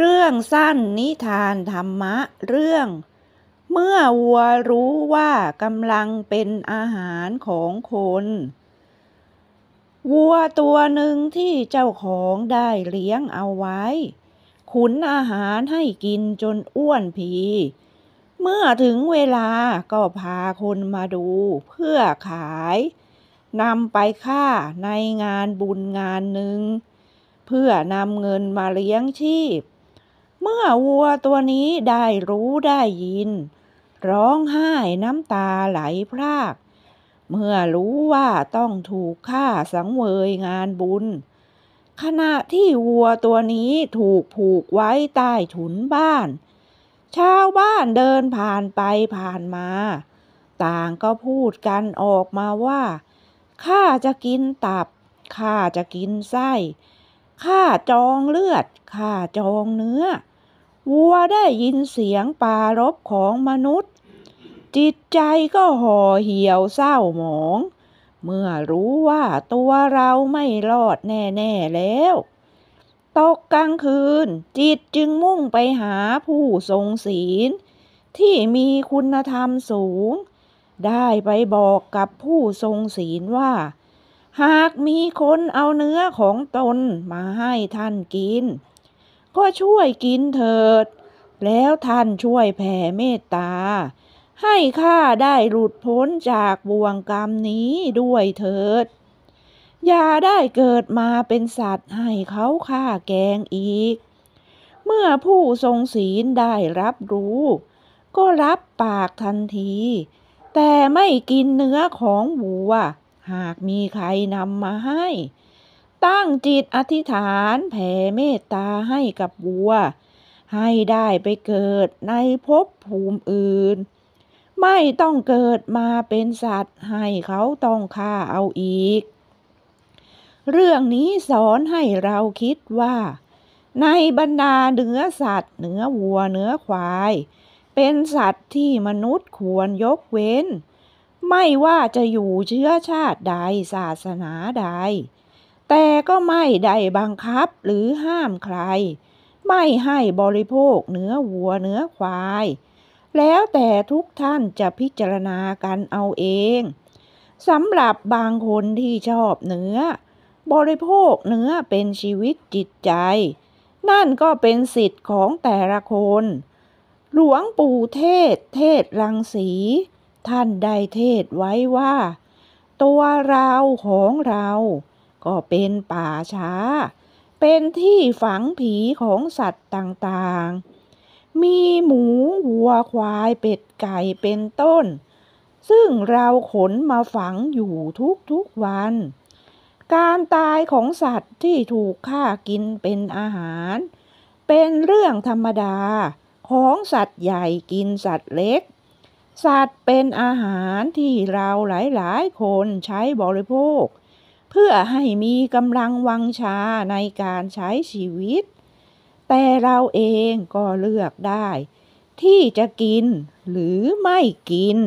เรื่องสั้นนิทานธรรมะเรื่อง เมื่อวัวรู้ว่ากำลังเป็นอาหารของคน วัวตัวหนึ่งที่เจ้าของได้เลี้ยงเอาไว้ ขุนอาหารให้กินจนอ้วนผีเมื่อถึงเวลาก็พาคนมาดูเพื่อขายนำไปค่าในงานบุญงานหนึ่งเพื่อนำเงินมาเลี้ยงชีพเมื่อวัวตัวนี้ได้รู้ได้ยิน ร้องไห้น้ำตาไหลพราก เมื่อรู้ว่าต้องถูกฆ่าสังเวยงานบุญ ขณะที่วัวตัวนี้ถูกผูกไว้ใต้ถุนบ้าน ชาวบ้านเดินผ่านไปผ่านมา ต่างก็พูดกันออกมาว่าข้าจะกินตับข้าจะกินไส้ข้าจองเลือดข้าจองเนื้อวัวได้ยินเสียงปารบของมนุษย์ จิตใจก็ห่อเหี่ยวเศร้าหมอง เมื่อรู้ว่าตัวเราไม่รอดแน่ๆแล้ว ตกกลางคืนจิตจึงมุ่งไปหาผู้ทรงศีล ที่มีคุณธรรมสูง ได้ไปบอกกับผู้ทรงศีลว่า หากมีคนเอาเนื้อของตนมาให้ท่านกินก็ช่วยกินเถิด แล้วท่านช่วยแผ่เมตตา ให้ข้าได้หลุดพ้นจากบ่วงกรรมนี้ด้วยเถิด อย่าได้เกิดมาเป็นสัตว์ให้เขาฆ่าแกงอีก เมื่อผู้ทรงศีลได้รับรู้ ก็รับปากทันที แต่ไม่กินเนื้อของวัว หากมีใครนำมาให้ตั้งจิตอธิษฐานแผ่เมตตาให้กับวัว ให้ได้ไปเกิดในภพภูมิอื่น ไม่ต้องเกิดมาเป็นสัตว์ให้เขาต้องฆ่าเอาอีก เรื่องนี้สอนให้เราคิดว่า ในบรรดาเนื้อสัตว์ เนื้อวัวเนื้อควาย เป็นสัตว์ที่มนุษย์ควรยกเว้น ไม่ว่าจะอยู่เชื้อชาติใดศาสนาใดแต่ก็ไม่ได้บังคับหรือห้ามใคร ไม่ให้บริโภคเนื้อวัวเนื้อควาย แล้วแต่ทุกท่านจะพิจารณากันเอาเองสำหรับบางคนที่ชอบเนื้อ บริโภคเนื้อเป็นชีวิตจิตใจ นั่นก็เป็นสิทธิ์ของแต่ละคน หลวงปู่เทศเทศรังสี ท่านได้เทศไว้ว่า ตัวเราของเราก็เป็นป่าช้า เป็นที่ฝังผีของสัตว์ต่างๆ มีหมูวัวควายเป็ดไก่เป็นต้น ซึ่งเราขนมาฝังอยู่ทุก ๆ วัน การตายของสัตว์ที่ถูกฆ่ากินเป็นอาหาร เป็นเรื่องธรรมดาของสัตว์ใหญ่กินสัตว์เล็ก สัตว์เป็นอาหารที่เราหลายๆ คนใช้บริโภคเพื่อให้มีกำลังวังชาในการใช้ชีวิต แต่เราเองก็เลือกได้ ที่จะกินหรือไม่กิน